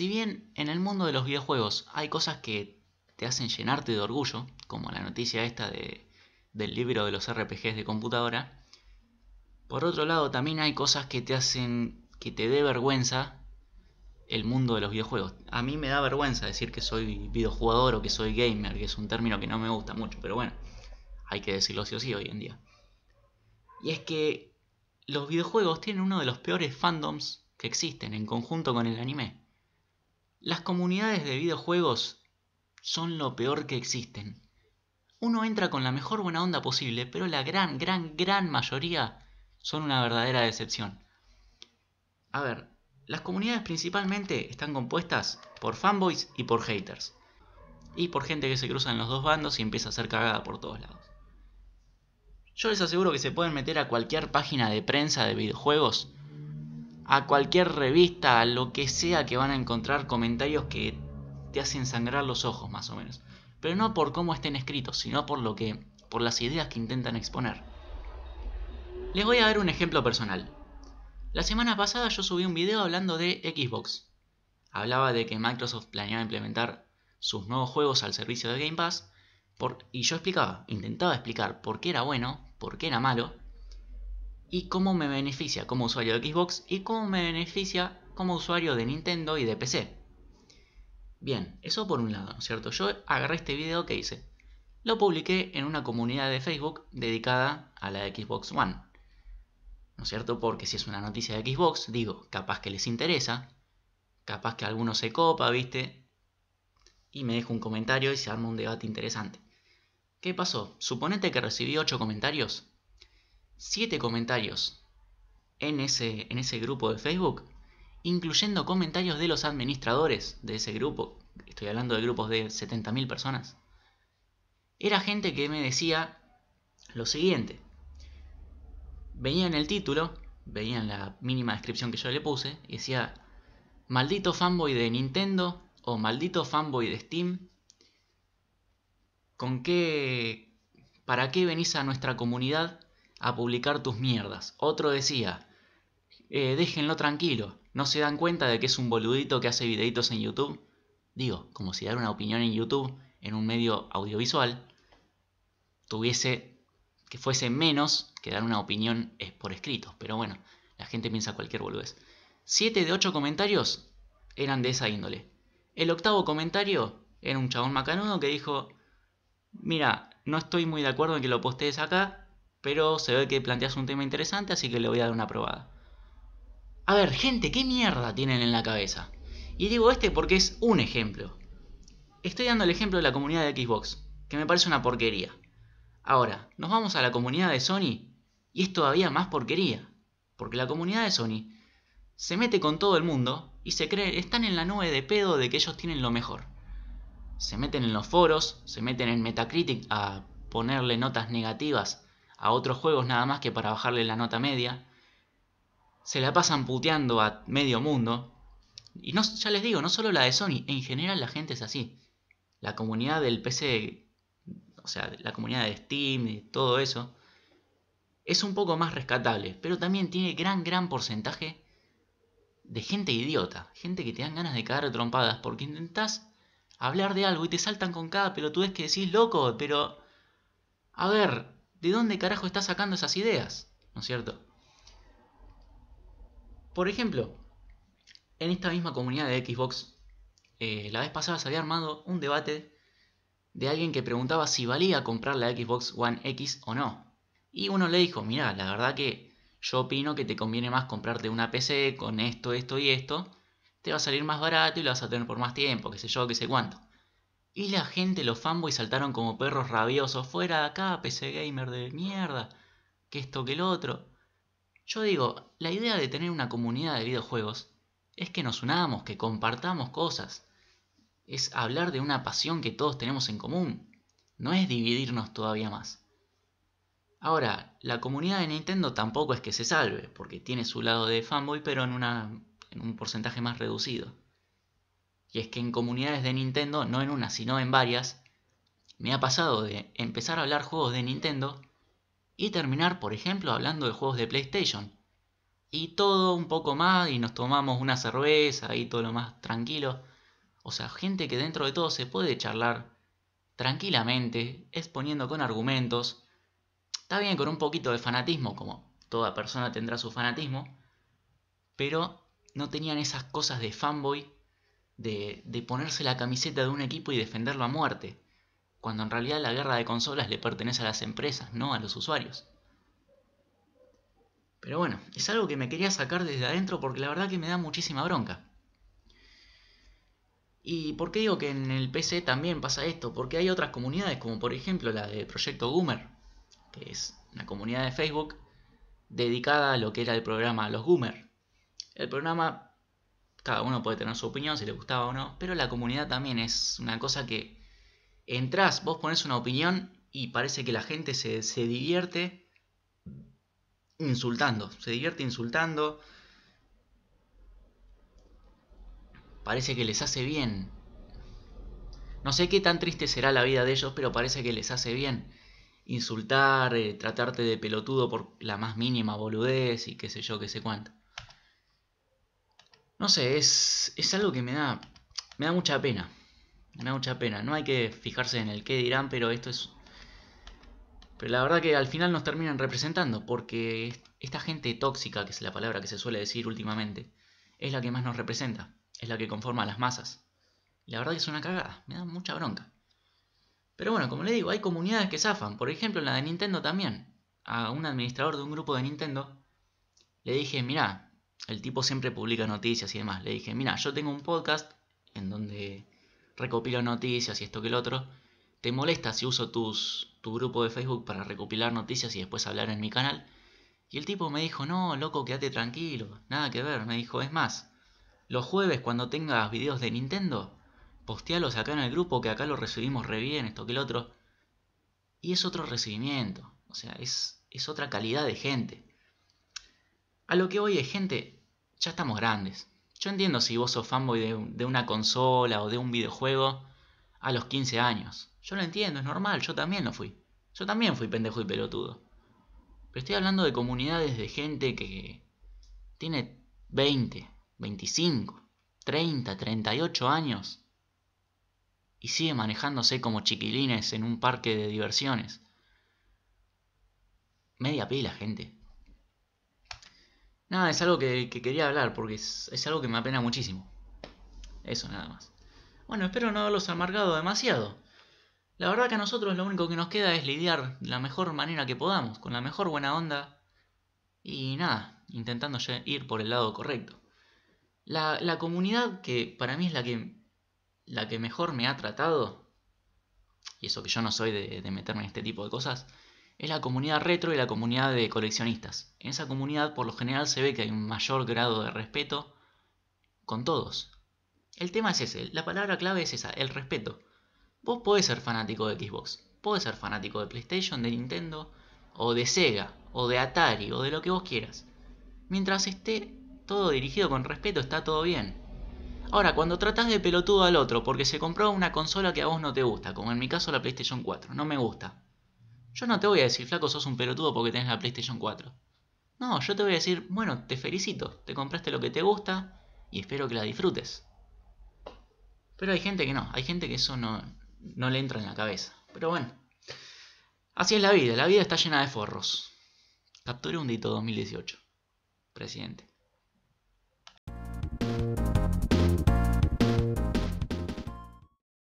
Si bien en el mundo de los videojuegos hay cosas que te hacen llenarte de orgullo, como la noticia esta de, del libro de los RPGs de computadora, por otro lado también hay cosas que te hacen que te dé vergüenza el mundo de los videojuegos. A mí me da vergüenza decir que soy videojugador o que soy gamer, que es un término que no me gusta mucho, pero bueno, hay que decirlo sí o sí hoy en día. Y es que los videojuegos tienen uno de los peores fandoms que existen en conjunto con el anime. Las comunidades de videojuegos son lo peor que existen. Uno entra con la mejor buena onda posible, pero la gran, gran, gran mayoría son una verdadera decepción. A ver, las comunidades principalmente están compuestas por fanboys y por haters. Y por gente que se cruza en los dos bandos y empieza a ser cagada por todos lados. Yo les aseguro que se pueden meter a cualquier página de prensa de videojuegos a cualquier revista, a lo que sea que van a encontrar comentarios que te hacen sangrar los ojos más o menos. Pero no por cómo estén escritos, sino por lo que por las ideas que intentan exponer. Les voy a dar un ejemplo personal. La semana pasada yo subí un video hablando de Xbox. Hablaba de que Microsoft planeaba implementar sus nuevos juegos al servicio de Game Pass por, y yo explicaba, intentaba explicar por qué era bueno, por qué era malo y cómo me beneficia como usuario de Xbox y cómo me beneficia como usuario de Nintendo y de PC. Bien, eso por un lado, ¿no es cierto? Yo agarré este video que hice. Lo publiqué en una comunidad de Facebook dedicada a la Xbox One. ¿No es cierto? Porque si es una noticia de Xbox, digo, capaz que les interesa, capaz que alguno se copa, ¿viste? Y me deja un comentario y se arma un debate interesante. ¿Qué pasó? Suponete que recibí 8 comentarios 7 comentarios en ese, en ese grupo de Facebook, incluyendo comentarios de los administradores de ese grupo. Estoy hablando de grupos de 70.000 personas. Era gente que me decía lo siguiente. en el título, veían la mínima descripción que yo le puse y decía, maldito fanboy de Nintendo o maldito fanboy de Steam, ¿con qué... ¿Para qué venís a nuestra comunidad a publicar tus mierdas. Otro decía, eh, déjenlo tranquilo, ¿no se dan cuenta de que es un boludito que hace videitos en YouTube? Digo, como si dar una opinión en YouTube, en un medio audiovisual, tuviese que fuese menos que dar una opinión eh, por escrito. Pero bueno, la gente piensa cualquier boludez. Siete de ocho comentarios eran de esa índole. El octavo comentario era un chabón macanudo que dijo, mira, no estoy muy de acuerdo en que lo postees acá, pero se ve que planteas un tema interesante, así que le voy a dar una probada. A ver, gente, ¿qué mierda tienen en la cabeza? Y digo este porque es un ejemplo. Estoy dando el ejemplo de la comunidad de Xbox, que me parece una porquería. Ahora, nos vamos a la comunidad de Sony y es todavía más porquería. Porque la comunidad de Sony se mete con todo el mundo y se cree, están en la nube de pedo de que ellos tienen lo mejor. Se meten en los foros, se meten en Metacritic a ponerle notas negativas a otros juegos nada más que para bajarle la nota media. Se la pasan puteando a medio mundo. Y no, ya les digo, no solo la de Sony, en general la gente es así. La comunidad del PC, o sea, la comunidad de Steam y todo eso, es un poco más rescatable, pero también tiene gran, gran porcentaje de gente idiota, gente que te dan ganas de cagar trompadas porque intentas hablar de algo y te saltan con cada pelotudez que decís, loco, pero... A ver, ¿de dónde carajo está sacando esas ideas? ¿No es cierto? Por ejemplo, en esta misma comunidad de Xbox, eh, la vez pasada se había armado un debate de alguien que preguntaba si valía comprar la Xbox One X o no. Y uno le dijo, mira, la verdad que yo opino que te conviene más comprarte una PC con esto, esto y esto, te va a salir más barato y lo vas a tener por más tiempo, qué sé yo, qué sé cuánto. Y la gente, los fanboys saltaron como perros rabiosos. Fuera de acá, PC gamer de mierda. Que esto, que el otro. Yo digo, la idea de tener una comunidad de videojuegos es que nos unamos, que compartamos cosas. Es hablar de una pasión que todos tenemos en común. No es dividirnos todavía más. Ahora, la comunidad de Nintendo tampoco es que se salve, porque tiene su lado de fanboy, pero en, una, en un porcentaje más reducido. Y es que en comunidades de Nintendo, no en una, sino en varias, me ha pasado de empezar a hablar juegos de Nintendo y terminar, por ejemplo, hablando de juegos de PlayStation. Y todo un poco más y nos tomamos una cerveza y todo lo más tranquilo. O sea, gente que dentro de todo se puede charlar tranquilamente, exponiendo con argumentos. Está bien con un poquito de fanatismo, como toda persona tendrá su fanatismo, pero no tenían esas cosas de fanboy de, ponerse la camiseta de un equipo y defenderlo a muerte, cuando en realidad la guerra de consolas le pertenece a las empresas, no a los usuarios. Pero bueno, es algo que me quería sacar desde adentro porque la verdad que me da muchísima bronca. ¿Y por qué digo que en el PC también pasa esto? Porque hay otras comunidades, como por ejemplo la de Proyecto Goomer, que es una comunidad de Facebook dedicada a lo que era el programa Los Goomer. El programa cada uno puede tener su opinión si le gustaba o no, pero la comunidad también es una cosa que entras, vos pones una opinión y parece que la gente se, divierte insultando, se divierte insultando, parece que les hace bien. No sé qué tan triste será la vida de ellos, pero parece que les hace bien insultar, eh, tratarte de pelotudo por la más mínima boludez y qué sé yo, qué sé cuánto. No sé, es, es algo que me da, me da mucha pena. Me da mucha pena. No hay que fijarse en el qué dirán, pero esto es... Pero la verdad que al final nos terminan representando, porque esta gente tóxica, que es la palabra que se suele decir últimamente, es la que más nos representa, es la que conforma las masas. la verdad que es una cagada, me da mucha bronca. Pero bueno, como le digo, hay comunidades que zafan. Por ejemplo, la de Nintendo también. A un administrador de un grupo de Nintendo le dije, mirá, el tipo siempre publica noticias y demás. Le dije, mira, yo tengo un podcast en donde recopilo noticias y esto que el otro. ¿Te molesta si uso tu grupo de Facebook para recopilar noticias y después hablar en mi canal? Y el tipo me dijo, no, loco, quédate tranquilo, nada que ver. Me dijo, es más, los jueves cuando tengas videos de Nintendo, postealos acá en el grupo que acá lo recibimos re bien, esto que el otro. Y es otro recibimiento, o sea, es, es otra calidad de gente. A lo que de gente, ya estamos grandes. Yo entiendo si vos sos fanboy de, de una consola o de un videojuego a los 15 años. Yo lo entiendo, es normal, yo también lo fui. Yo también fui pendejo y pelotudo. Pero estoy hablando de comunidades de gente que tiene 20, 25, 30, 38 años y sigue manejándose como chiquilines en un parque de diversiones. Media pila, gente. Nada, es algo que, quería hablar porque es, algo que me apena muchísimo. Eso nada más. Bueno, espero no haberlos amargado demasiado. La verdad que a nosotros lo único que nos queda es lidiar de la mejor manera que podamos, con la mejor buena onda y nada, intentando ir por el lado correcto. La, comunidad que para mí es la que, la que mejor me ha tratado, y eso que yo no soy de meterme en este tipo de cosas, es la comunidad retro y la comunidad de coleccionistas. En esa comunidad por lo general se ve que hay un mayor grado de respeto con todos. El tema es ese, la palabra clave es esa, el respeto. Vos podés ser fanático de Xbox, podés ser fanático de PlayStation, de Nintendo, o de Sega, o de Atari, o de lo que vos quieras. Mientras esté todo dirigido con respeto, está todo bien. Ahora, cuando tratás de pelotudo al otro porque se compró una consola que a vos no te gusta, como en mi caso la PlayStation 4, no me gusta, yo no te voy a decir, flaco, sos un pelotudo porque tenés la PlayStation 4. No, yo te voy a decir, bueno, te felicito, te compraste lo que te gusta y espero que la disfrutes. Pero hay gente que no, hay gente que eso no, no le entra en la cabeza. Pero bueno, así es la vida, la vida está llena de forros. Capture un dito 2018, presidente.